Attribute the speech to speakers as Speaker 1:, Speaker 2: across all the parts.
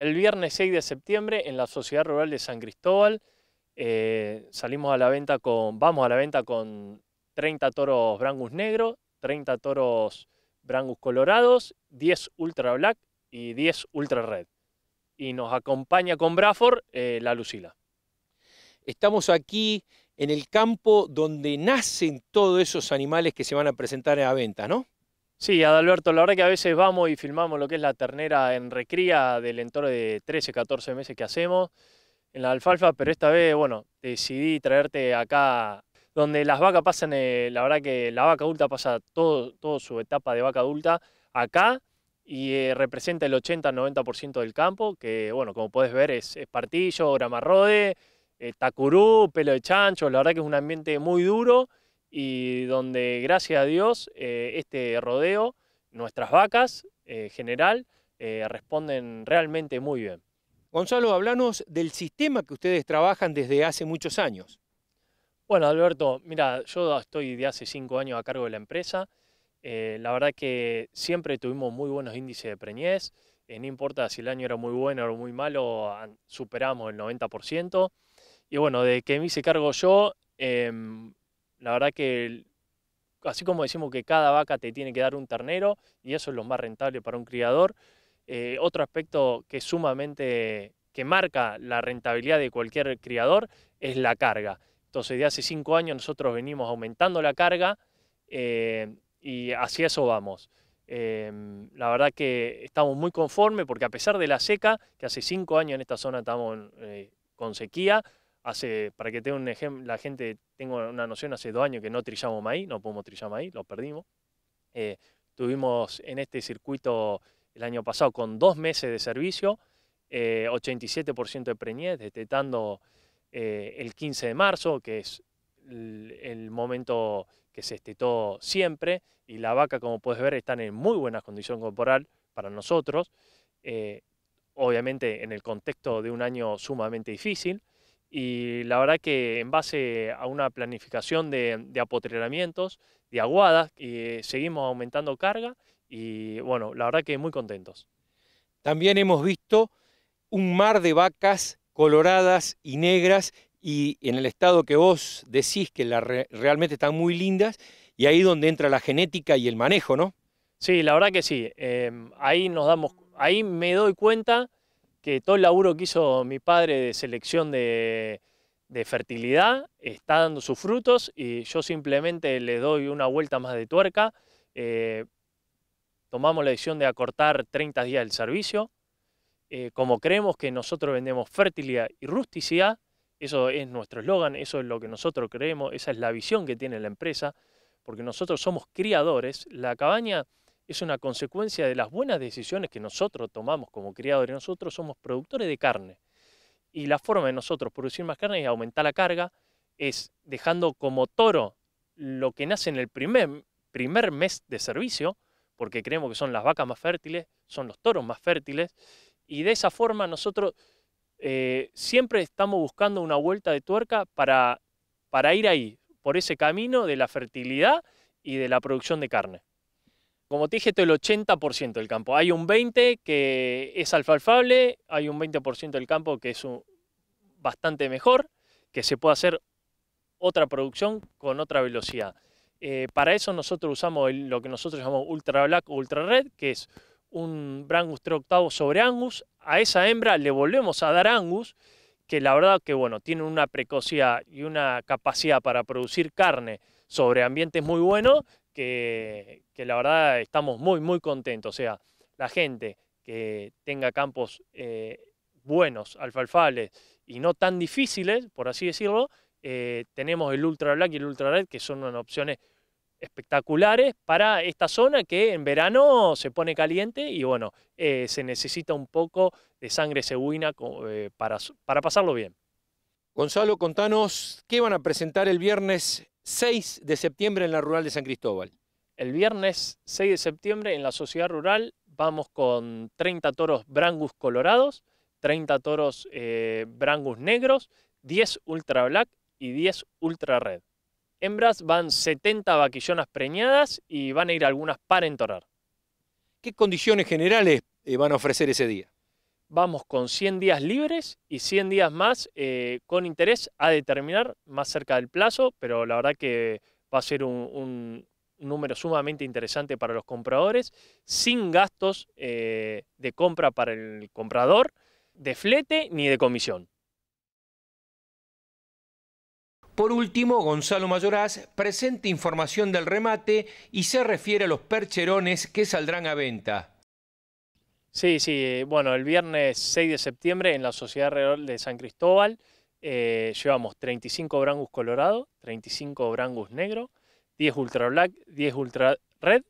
Speaker 1: El viernes 6 de septiembre en la Sociedad Rural de San Cristóbal eh, salimos a la venta con, vamos a la venta con 30 toros Brangus negros, 30 toros Brangus colorados, 10 Ultra Black y 10 Ultra Red. Y nos acompaña con Braford eh, la Lucila.
Speaker 2: Estamos aquí en el campo donde nacen todos esos animales que se van a presentar
Speaker 1: a la venta, ¿no? Sí, Adalberto, la verdad que a veces vamos y filmamos lo que es la ternera en recría del entorno de 13, 14 meses que hacemos en la alfalfa, pero esta vez, bueno, decidí traerte acá donde las vacas pasan, eh, la verdad que la vaca adulta pasa toda todo su etapa de vaca adulta acá y eh, representa el 80-90% del campo, que bueno, como puedes ver es, espartillo partillo, gramarrode, eh, tacurú, pelo de chancho, la verdad que es un ambiente muy duro y donde gracias a Dios eh, este rodeo, nuestras vacas en eh, general, eh, responden realmente muy bien. Gonzalo, hablanos del sistema que ustedes trabajan desde hace muchos años. Bueno, Alberto, mira, yo estoy de hace cinco años a cargo de la empresa. la verdad que siempre tuvimos muy buenos índices de preñez. no importa si el año era muy bueno o muy malo, superamos el 90%. Y bueno, de que me hice cargo yo, em, la verdad que, así como decimos que cada vaca te tiene que dar un ternero, y eso es lo más rentable para un criador, eh, otro aspecto que sumamente que marca la rentabilidad de cualquier criador es la carga. Entonces, de hace cinco años nosotros venimos aumentando la carga eh, y hacia eso vamos. Em, la verdad que estamos muy conformes porque a pesar de la seca, que hace cinco años en esta zona estamos eh, con sequía, Hace, para que tenga un ejemplo, la gente tengo una noción, hace dos años que no trillamos maíz, no podemos trillar maíz, lo perdimos. Eh, tuvimos en este circuito el año pasado con dos meses de servicio, eh, 87% de preñez, detectando eh, el 15 de marzo, que es el, el, momento que se estetó siempre, y la vaca, como puedes ver, está en muy buena condición corporal para nosotros, eh, obviamente en el contexto de un año sumamente difícil y la verdad que en base a una planificación de, de de aguadas, eh, seguimos aumentando carga y bueno, la verdad que muy contentos.
Speaker 2: También hemos visto un mar de vacas coloradas y negras y en el estado que vos decís que realmente están muy lindas y ahí donde entra la
Speaker 1: genética y el manejo, ¿no? Sí, la verdad que sí. Em, ahí nos damos, ahí me doy cuenta que todo el laburo que hizo mi padre de selección de, fertilidad está dando sus frutos y yo simplemente le doy una vuelta más de tuerca. Eh, tomamos la decisión de acortar 30 días del servicio. Eh, como creemos que nosotros vendemos fertilidad y rusticidad, eso es nuestro eslogan, eso es lo que nosotros creemos, esa es la visión que tiene la empresa, porque nosotros somos criadores. La cabaña es una consecuencia de las buenas decisiones que nosotros tomamos como criadores. Nosotros somos productores de carne y la forma de nosotros producir más carne y aumentar la carga, es dejando como toro lo que nace en el primer, primer mes de servicio, porque creemos que son las vacas más fértiles, son los toros más fértiles, y de esa forma nosotros eh, siempre estamos buscando una vuelta de tuerca para, para ir ahí, por ese camino de la fertilidad y de la producción de carne. Como te dije, esto es el 80% del campo. Hay un 20% que es alfalfable, hay un 20% del campo que es bastante mejor, que se puede hacer otra producción con otra velocidad. Eh, para eso nosotros usamos lo que nosotros llamamos Ultra Black o Ultra Red, que es un Brangus 3 octavos sobre Angus. A esa hembra le volvemos a dar Angus, que la verdad que bueno, tiene una precocidad y una capacidad para producir carne sobre ambientes muy buenos, que, la verdad estamos muy, muy contentos. O sea, la gente que tenga campos eh, buenos, alfalfales y no tan difíciles, por así decirlo, eh, tenemos el Ultra Black y el Ultra Red, que son unas opciones espectaculares para esta zona que en verano se pone caliente y bueno, eh, se necesita un poco de sangre cebuina para, para pasarlo bien. Gonzalo,
Speaker 2: contanos qué van a presentar el viernes 6 de septiembre en la Rural de San Cristóbal.
Speaker 1: El viernes 6 de septiembre en la Sociedad Rural vamos con 30 toros Brangus colorados, 30 toros eh, Brangus negros, 10 Ultra Black y 10 Ultra Red. Hembras van 70 vaquillonas preñadas y van a ir algunas para entorar. ¿Qué condiciones generales eh, van a ofrecer ese día? vamos con 100 días libres y 100 días más eh, con interés a determinar más cerca del plazo, pero la verdad que va a ser un, número sumamente interesante para los compradores, sin gastos eh, de compra para el comprador, de flete ni de comisión.
Speaker 2: Por último, Gonzalo Mayoraz presenta información del remate y se refiere a los percherones que saldrán a venta.
Speaker 1: Sí, sí, bueno, el viernes 6 de septiembre en la Sociedad Real de San Cristóbal eh, llevamos 35 Brangus colorado, 35 Brangus negro, 10 Ultra Black, 10 Ultra Red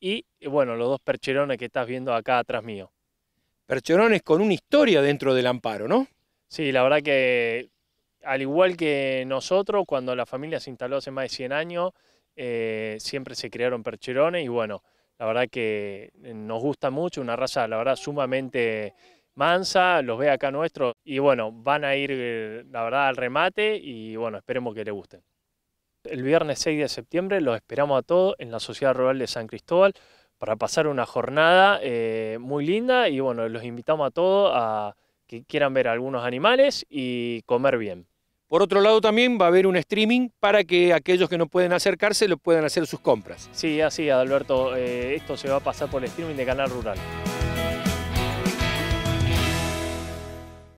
Speaker 1: y bueno, los dos percherones que estás viendo acá atrás mío. Percherones con una historia dentro del amparo, ¿no? Sí, la verdad que al igual que nosotros, cuando la familia se instaló hace más de 100 años, eh, siempre se crearon percherones y bueno, la verdad que eh, nos gusta mucho, una raza, la verdad, sumamente mansa, los ve acá nuestros y bueno, van a ir, eh, la verdad, al remate y bueno, esperemos que les gusten. El viernes 6 de septiembre los esperamos a todos en la Sociedad Rural de San Cristóbal para pasar una jornada eh, muy linda y bueno, los invitamos a todos a que quieran ver algunos animales y comer bien. Por otro lado
Speaker 2: también va a haber un streaming para que aquellos que no pueden acercarse lo puedan hacer sus compras. Sí, así
Speaker 1: Alberto, eh, esto se va a pasar por el streaming de Canal Rural.